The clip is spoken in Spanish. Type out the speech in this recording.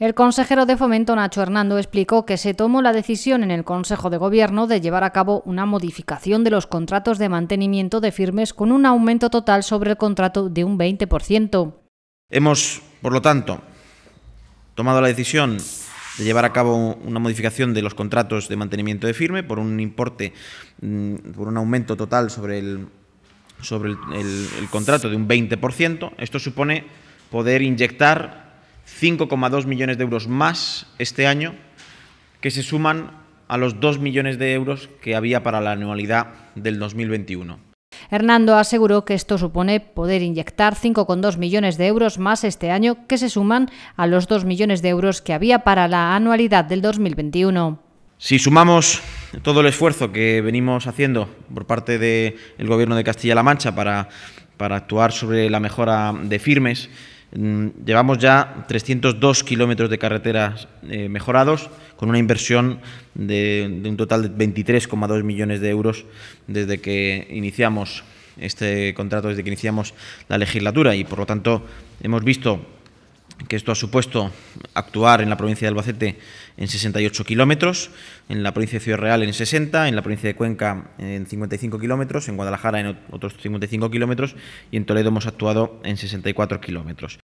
El consejero de Fomento Nacho Hernando explicó que se tomó la decisión en el Consejo de Gobierno de llevar a cabo una modificación de los contratos de mantenimiento de firmes con un aumento total sobre el contrato de un 20%. Hemos, por lo tanto, tomado la decisión de llevar a cabo una modificación de los contratos de mantenimiento de firme por un importe, mm, por un aumento total sobre el, sobre el, el contrato de un 20%. Esto supone poder inyectar 5,2 millones de euros más este año, que se suman a los 2 millones de euros que había para la anualidad del 2021. Hernando aseguró que esto supone poder inyectar 5,2 millones de euros más este año, que se suman a los 2 millones de euros que había para la anualidad del 2021. Si sumamos todo el esfuerzo que venimos haciendo por parte del Gobierno de Castilla-La Mancha para, para actuar sobre la mejora de firmes, Mm, llevamos ya 302 kilómetros de carreteras eh, mejorados, con una inversión de, un total de 23,2 millones de euros desde que iniciamos este contrato, desde que iniciamos la legislatura. Y por lo tanto, hemos visto que esto ha supuesto actuar en la provincia de Albacete en 68 kilómetros, en la provincia de Ciudad Real en 60, en la provincia de Cuenca en 55 kilómetros, en Guadalajara en otros 55 kilómetros y en Toledo hemos actuado en 64 kilómetros.